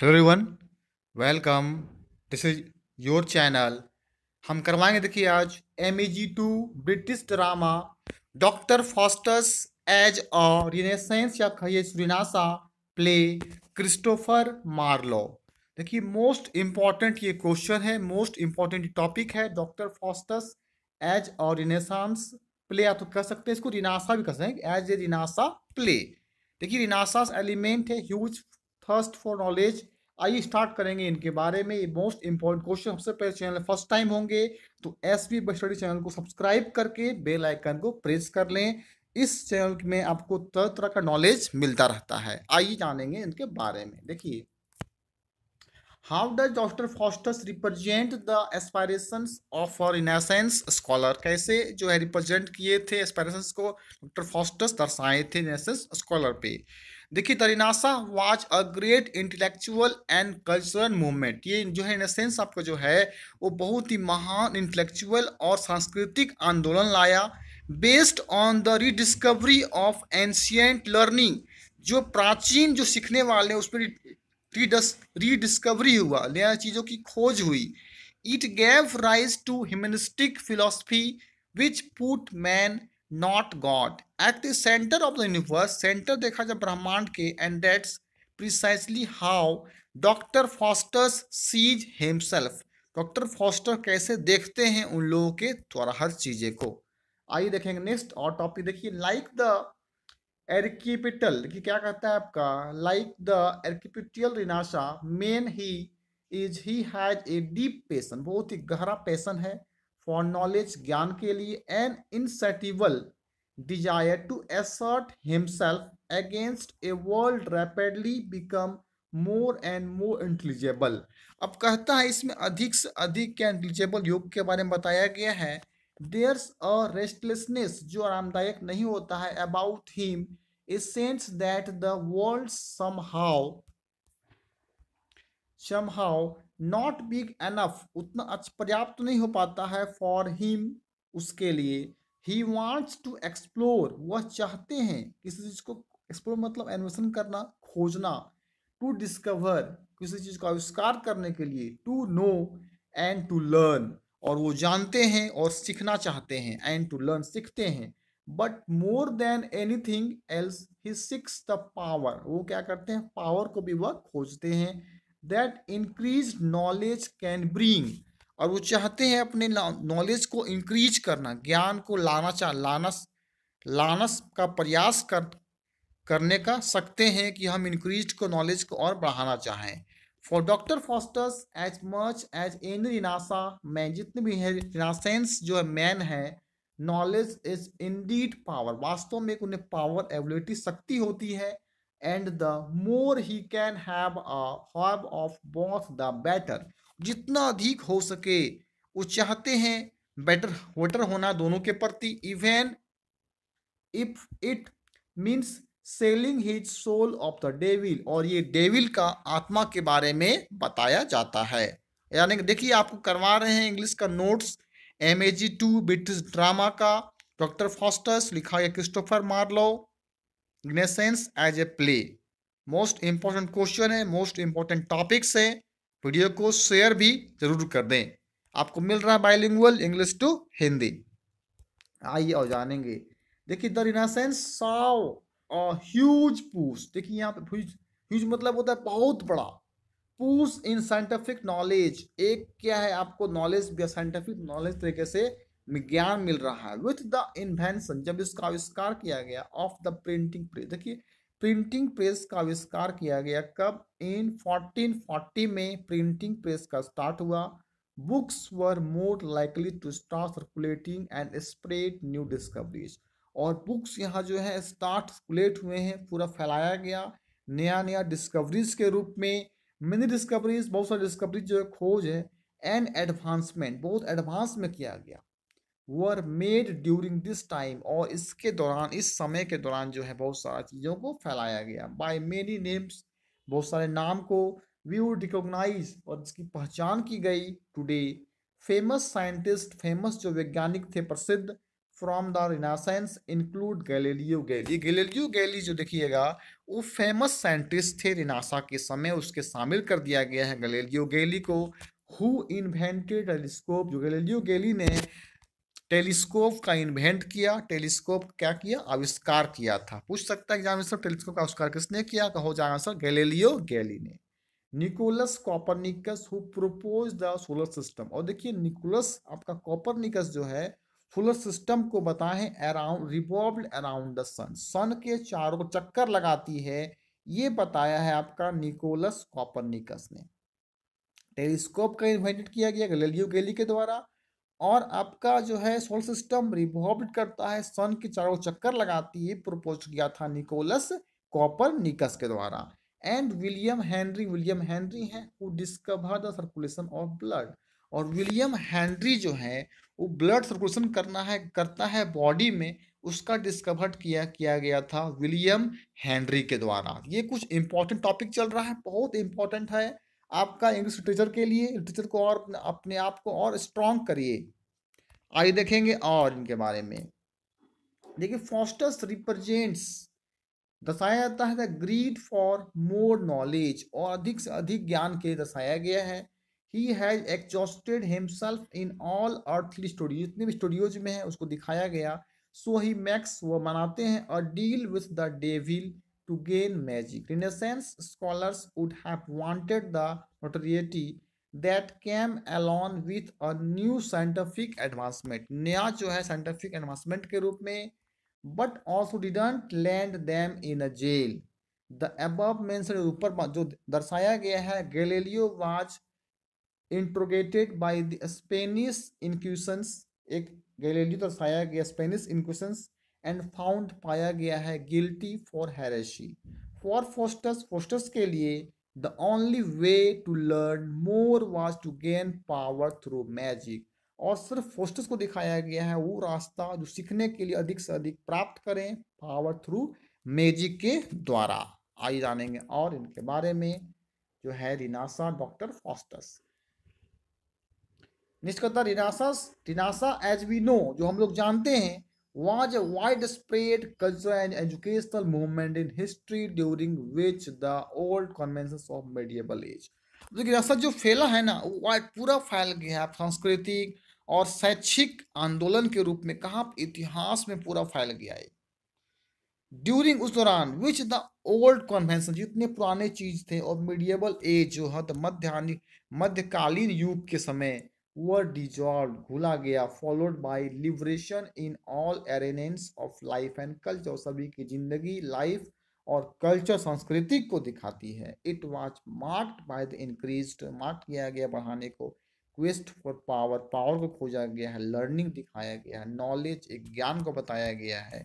Hello everyone welcome this is your channel हम करवाएंगे देखिए आज M G two British drama doctor Faustus as a renaissance या कहिए सुरनासा प्ले क्रिस्टोफर मार्लो देखिए मोस्ट इम्पॉर्टेंट ये क्वेश्चन है मोस्ट इम्पॉर्टेंट टॉपिक है doctor Faustus as a renaissance play या तो कह सकते हैं इसको रिनासा भी कह सकते हैं एज ए रिनासा प्ले देखिए रिनासा एलिमेंट है ह्यूज थर्स्ट फॉर नॉलेज आइए स्टार्ट करेंगे इनके बारे में ये मोस्ट इंपॉर्टेंट क्वेश्चन सबसे पहले चैनल फर्स्ट टाइम होंगे तो एस वी बस्टडी चैनल को सब्सक्राइब करके बेल आइकन को प्रेस कर लें इस चैनल में आपको तरह तरह का नॉलेज मिलता रहता है आइए जानेंगे इनके बारे में देखिए how does doctor Faustus represent the aspiration of और इनासेंस स्कॉलर कैसे जो है रिप्रेजेंट किए थे एस्पायरेशन को डॉक्टर फॉस्टस दर्शाए थे इनासेंस स्कॉलर पे देखिए तरीनासा was a great intellectual and cultural movement ये जो है इन सेंस आपका जो है वो बहुत ही महान इंटेलेक्चुअल और सांस्कृतिक आंदोलन लाया based on the rediscovery of ancient learning जो प्राचीन जो सीखने वाले उस पर रीडिस्कवरी हुआ नया चीज़ों की खोज हुई it gave rise to humanistic philosophy which put man not god at the centre of the universe centre देखा जाए ब्रह्मांड के and that's precisely how doctor Faustus sees himself doctor Faustus कैसे देखते हैं उन लोगों के द्वारा हर चीज़ें को आइए देखेंगे नेक्स्ट और टॉपिक देखिए लाइक द एरकिपिटल देखिए क्या कहता है आपका लाइक द एरकिपिटल renaissance man he is he has a deep passion बहुत ही गहरा पैसन है फॉर नॉलेज ज्ञान के लिए an insatiable desire to assert himself against a world rapidly become more and more intelligible अब कहता है इसमें अधिक से अधिक क्या इंटेलिजेबल योग के बारे में बताया गया है देयर्स अ रेस्टलेसनेस जो आरामदायक नहीं होता है about him a sense that the world somehow somehow not big enough उतना अच्छा पर्याप्त नहीं हो पाता है फॉर हिम उसके लिए ही वॉन्ट्स टू एक्सप्लोर वह चाहते हैं किसी चीज़ को एक्सप्लोर मतलब एनवेशन करना खोजना टू डिस्कवर किसी चीज़ का आविष्कार करने के लिए to know and to learn और वो जानते हैं और सीखना चाहते हैं एंड टू लर्न सीखते हैं but more than anything else he seeks the power वो क्या करते हैं पावर को भी वह खोजते हैं that increase knowledge can bring और वो चाहते हैं अपने नॉलेज को इंक्रीज करना ज्ञान को लाना चाह लानस लानस का प्रयास कर करने का सकते हैं कि हम इंक्रीज को नॉलेज को और बढ़ाना चाहें for doctor Faustus as much as an renaissance man जितने भी हैं रिनासेंस जो है मैन है नॉलेज इज इंडीड पावर वास्तव में उन्हें पावर एबिलिटी शक्ति होती है and the more he can have have of both the better जितना अधिक हो सके वो चाहते हैं बेटर वेटर होना दोनों के प्रति even if it means selling his soul of the devil और ये डेविल का आत्मा के बारे में बताया जाता है यानी देखिए आपको करवा रहे हैं इंग्लिश का notes M A G two British drama का डॉक्टर फॉस्टर्स लिखा है Christopher Marlowe renaissance as a play most important question है मोस्ट इम्पोर्टेंट टॉपिक्स है वीडियो को शेयर भी जरूर कर दें आपको मिल रहा है बाइलिंगुअल इंग्लिश टू हिंदी आइए और जानेंगे देखिए द रिनासेंस साव ह्यूज पूस देखिए यहाँ पे ह्यूज मतलब होता है बहुत बड़ा पूस इन साइंटिफिक नॉलेज एक क्या है आपको नॉलेज साइंटिफिक नॉलेज तरीके से ज्ञान मिल रहा है विथ द इन्वेंशन जब इसका आविष्कार किया गया ऑफ द प्रिंटिंग प्रेस देखिए प्रिंटिंग प्रेस का आविष्कार किया गया कब इन 1440 में प्रिंटिंग प्रेस का स्टार्ट हुआ books were more likely to start circulating and spread new discoveries और बुक्स यहाँ जो है स्टार्ट सर्कुलेट हुए हैं पूरा फैलाया गया नया नया डिस्कवरीज के रूप में मिनी डिस्कवरीज बहुत सारी डिस्कवरीज जो है खोज है एंड एडवांसमेंट बहुत एडवांस में किया गया were made during this time और इसके दौरान इस समय के दौरान जो है बहुत सारा चीज़ों को फैलाया गया बाय मेनी नेम्स बहुत सारे नाम को वुड रिकोगनाइज और जिसकी पहचान की गई टुडे फेमस साइंटिस्ट फेमस जो वैज्ञानिक थे प्रसिद्ध from the renaissance include Galileo Galilei Galileo Galilei जो देखिएगा वो फेमस साइंटिस्ट थे रिनासा के समय उसके शामिल कर दिया गया है गैलेलियो गैली को हु इन्वेंटेड टेलीस्कोप जो गैलेलियो गैली ने टेलीस्कोप का इन्वेंट किया टेलीस्कोप क्या किया आविष्कार किया था पूछ सकता है एग्जाम सर टेलीस्कोप का आविष्कार किसने किया तो हो जाएगा सर गैलीलियो गैली ने Nicolaus Copernicus who propose the solar system और देखिए निकोलस आपका कॉपरनिकस जो है सोलर सिस्टम को बताएं around revolve around the sun sun के चारों चक्कर लगाती है ये बताया है आपका निकोलस कॉपरनिकस ने टेलीस्कोप का इन्वेंट किया गया गैलीलियो गैली के द्वारा और आपका जो है सोलर सिस्टम रिवॉल्व करता है सन के चारों चक्कर लगाती है प्रपोज किया था निकोलस कॉपर निकस के द्वारा and William Henry William Henry हैं वो discover the circulation of blood और विलियम हेनरी जो है वो ब्लड सर्कुलेशन करना है करता है बॉडी में उसका डिस्कवर किया किया गया था विलियम हेनरी के द्वारा ये कुछ इंपॉर्टेंट टॉपिक चल रहा है बहुत इंपॉर्टेंट है आपका इंग्लिश लिटरेचर के लिए लिटरेचर को और अपने आप को और स्ट्रॉन्ग करिए आइए देखेंगे और इनके बारे में देखिए फॉस्टर्स रिप्रेजेंट्स दर्शाया जाता है the greed for more knowledge और अधिक से अधिक ज्ञान के लिए दर्शाया गया है he has exhausted himself in all earthly studio जितने भी स्टूडियोज में है उसको दिखाया गया सो ही मैक्स वो मनाते हैं और deal with the devil to gain magic. Renaissance scholars would have wanted the notoriety that came along with a new scientific advancement. नया जो है scientific advancement के रूप में but also didn't land them in a jail. The above mentioned ऊपर जो दर्शाया गया है Galileo was interrogated by the Spanish Inquisitions. एक Galileo दर्शाया गया Spanish Inquisitions एंड फाउंड पाया गया है guilty for heresy for Faustus Faustus के लिए the only way to learn more was to gain power through magic और सिर्फ फोस्टस को दिखाया गया है वो रास्ता जो सीखने के लिए अधिक से अधिक प्राप्त करें पावर थ्रू मैजिक के द्वारा आइए जानेंगे और इनके बारे में जो है रिनासा डॉक्टर फोस्टस निष्कर्षता renaissance renaissance as we know जो हम लोग जानते हैं was a widespread cultural and educational movement in history during which the old conventions of medieval age देखिए ऐसा जो फैला है ना वो पूरा फैल गया है सांस्कृतिक और शैक्षिक आंदोलन के रूप में कहा इतिहास में पूरा फैल गया है ड्यूरिंग उस दौरान विच द ओल्ड कॉन्वेंशन जितने पुराने चीज थे और मीडियबल एज जो है तो मध्यान्ह मध्यकालीन युग के समय were dissolved, घुला गया followed by liberation in all arenas of life and culture सभी की जिंदगी लाइफ और कल्चर संस्कृति को दिखाती है it was marked by the increase mark किया गया बढ़ाने को क्वेस्ट फॉर पावर पावर को खोजा गया है लर्निंग दिखाया गया है नॉलेज एक ज्ञान को बताया गया है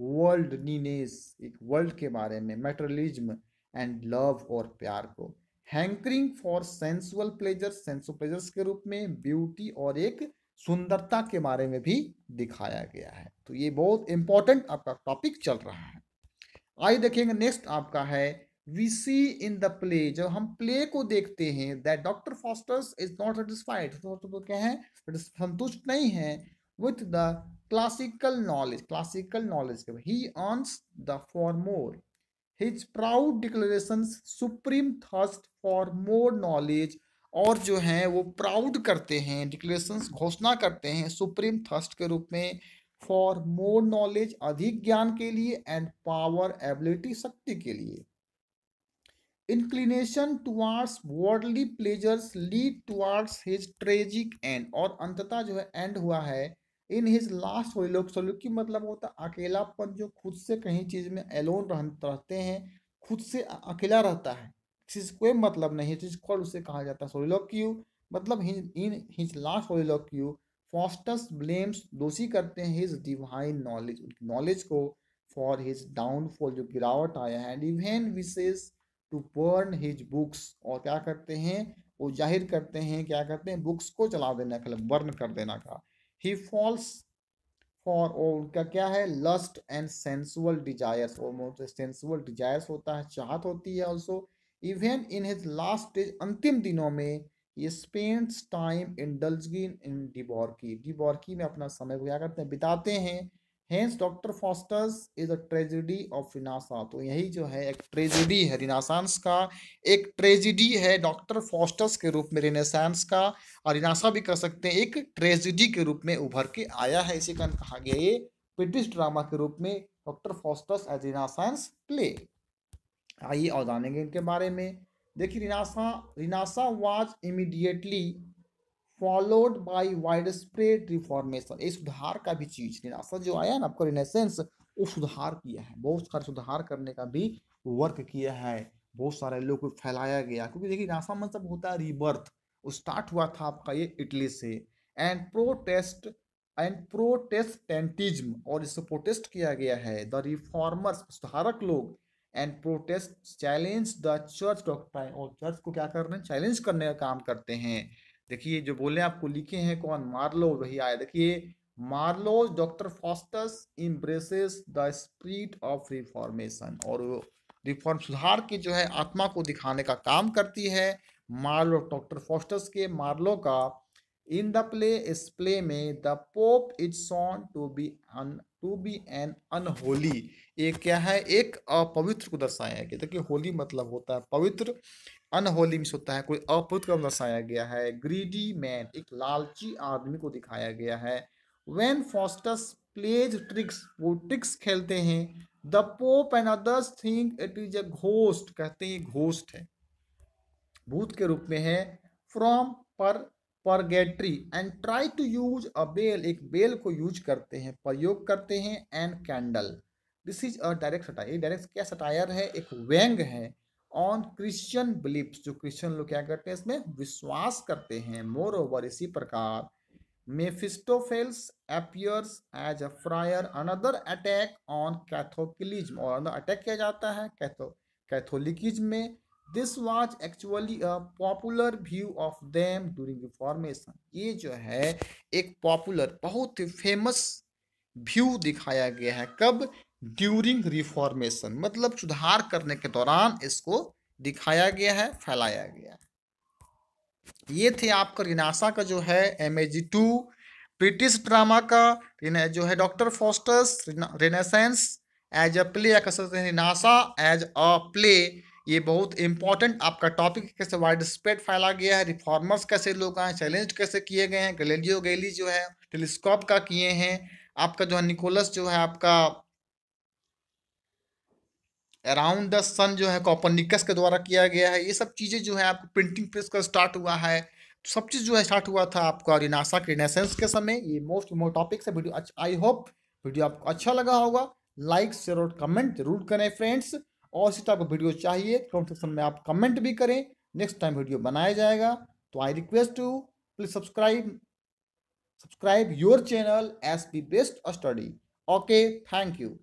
वर्ल्ड नीनेस एक वर्ल्ड के बारे में मेटरलिज्म एंड लव और प्यार को hankering for sensual pleasure sensual pleasures के रूप में ब्यूटी और एक सुंदरता के बारे में भी दिखाया गया है तो ये बहुत इंपॉर्टेंट आपका टॉपिक चल रहा है आइए देखेंगे नेक्स्ट आपका है we see in the play जब हम प्ले को देखते हैं that doctor Faustus is not satisfied क्या है संतुष्ट नहीं है with the classical knowledge classical knowledge he earns the for more his proud declaration supreme thirst for more knowledge और जो हैं वो प्राउड करते हैं डिक्लेरेशंस घोषणा करते हैं सुप्रीम थर्स्ट के रूप में फॉर मोर नॉलेज अधिक ज्ञान के लिए एंड पावर एबिलिटी शक्ति के लिए inclination towards worldly pleasures lead towards his tragic end और अंततः जो है एंड हुआ है इन हिज लास्ट सोल्यूक सोल्यूक की मतलब होता है अकेलापन जो खुद से कहीं चीज़ में एलोन रहते हैं खुद से अकेला रहता है किसी से कोई मतलब नहीं है कॉल उसे कहा जाता है सोल्यूक क्यू मतलब in his last soliloquy Faustus blames दोषी करते हैं हिज डिवाइन नॉलेज उनकी नॉलेज को फॉर हिज डाउनफॉल जो गिरावट आया है इवेन विशेष टू बर्न हिज बुक्स और क्या करते हैं वो जाहिर करते हैं क्या करते हैं बुक्स को चला देना का बर्न कर देना का ही फॉल्स फॉर और उनका क्या है लस्ट एंड सेंसुअल डिजायर्स और सेंसुअल डिजायर्स होता है चाहत होती है also even in his last days अंतिम दिनों में ये स्पेंड्स टाइम इन डल्सगिन इन डिबॉर्की डिबॉर्की में अपना समय गुजार करते हैं बिताते हैं hence doctor Faustus is a tragedy of renaissance तो यही जो है एक ट्रेजिडी है रिनासांस का एक ट्रेजिडी है डॉक्टर फॉस्टर्स के रूप में रिनासांस का और रिनासा भी कर सकते हैं एक ट्रेजिडी के रूप में उभर के आया है इसी कारण कहा गया ये ब्रिटिश ड्रामा के रूप में doctor Faustus as renaissance play आइए और जानेंगे इनके बारे में देखिए renaissance renaissance was immediately followed by widespread reformation ये सुधार का भी चीज रिनासन जो आया ना आपको रिनेसेंस वो सुधार किया है बहुत सारे सुधार करने का भी वर्क किया है बहुत सारे लोग को फैलाया गया क्योंकि देखिए नासा मतलब होता है रिबर्थ स्टार्ट हुआ था आपका ये इटली से एंड प्रोटेस्ट एंड प्रोटेस्टेंटिज्म और इसको प्रोटेस्ट किया गया है द रिफॉर्मर्स सुधारक लोग and protest challenge the church doctrine और चर्च को क्या कर रहे हैं चैलेंज करने का काम करते हैं देखिए जो बोले आपको लिखे हैं कौन मार्लो वही आया देखिए Marlowe doctor Faustus embraces the spirit of reformation और रिफॉर्म सुधार की जो है आत्मा को दिखाने का काम करती है मार्लो डॉक्टर फॉस्टस के मार्लो का इन द प्ले इस प्ले में the pope is shown to be un to be an unholy ये क्या है एक अपवित्र को दर्शाया गया देखिए होली मतलब होता है पवित्र अनहोली मिस होता है कोई अपुत कम दर्शाया गया है ग्रीडी मैन एक लालची आदमी को दिखाया गया है वेन फॉस्टस प्लेज ट्रिक्स वो ट्रिक्स खेलते हैं the pope and others think it is a ghost कहते हैं घोस्ट है भूत के रूप में है फ्रॉम पर purgatory and try to use a bell एक बेल को यूज करते हैं प्रयोग करते हैं and candle this is a direct satire direct क्या सटायर है एक व्यंग है ऑन क्रिश्चियन बिलीफ जो क्रिश्चियन लोग क्या करते हैं इसमें विश्वास करते हैं मोर ओवर इसी प्रकार Mephistopheles appears as a friar another attack on Catholicism और अनदर अटैक किया जाता है कैथो कैथोलिकिज्म में this was actually a popular view of them during reformation ये जो है एक पॉपुलर बहुत ही फेमस व्यू दिखाया गया है कब ड्यूरिंग रिफॉर्मेशन मतलब सुधार करने के दौरान इसको दिखाया गया है फैलाया गया है ये थे आपका रिनासा का जो है M A G two British drama का जो है doctor Faustus renaissance as a play या कह सकते हैं रिनासा एज अ प्ले ये बहुत इंपॉर्टेंट आपका टॉपिक कैसे वाइड स्प्रेड फैला गया है रिफॉर्मर्स कैसे लोग आए चैलेंज कैसे किए गए हैं गलेलियो गैली जो है टेलीस्कोप का किए हैं आपका जो है निकोलस जो है आपका अराउंड द सन जो है कॉपरनिकस के द्वारा किया गया है ये सब चीज़ें जो है आपको प्रिंटिंग प्रेस का स्टार्ट हुआ है तो सब चीज़ जो है स्टार्ट हुआ था आपका रिनासा के रिनेसेंस के समय ये मोस्ट मोर टॉपिक्स है वीडियो आई होप वीडियो आपको अच्छा लगा होगा लाइक शेयर और कमेंट जरूर करें फ्रेंड्स और इसी टाइप वीडियो चाहिए तो कमेंट सेक्शन में आप कमेंट भी करें नेक्स्ट टाइम वीडियो बनाया जाएगा तो I request to please subscribe subscribe your channel S B best study okay thank you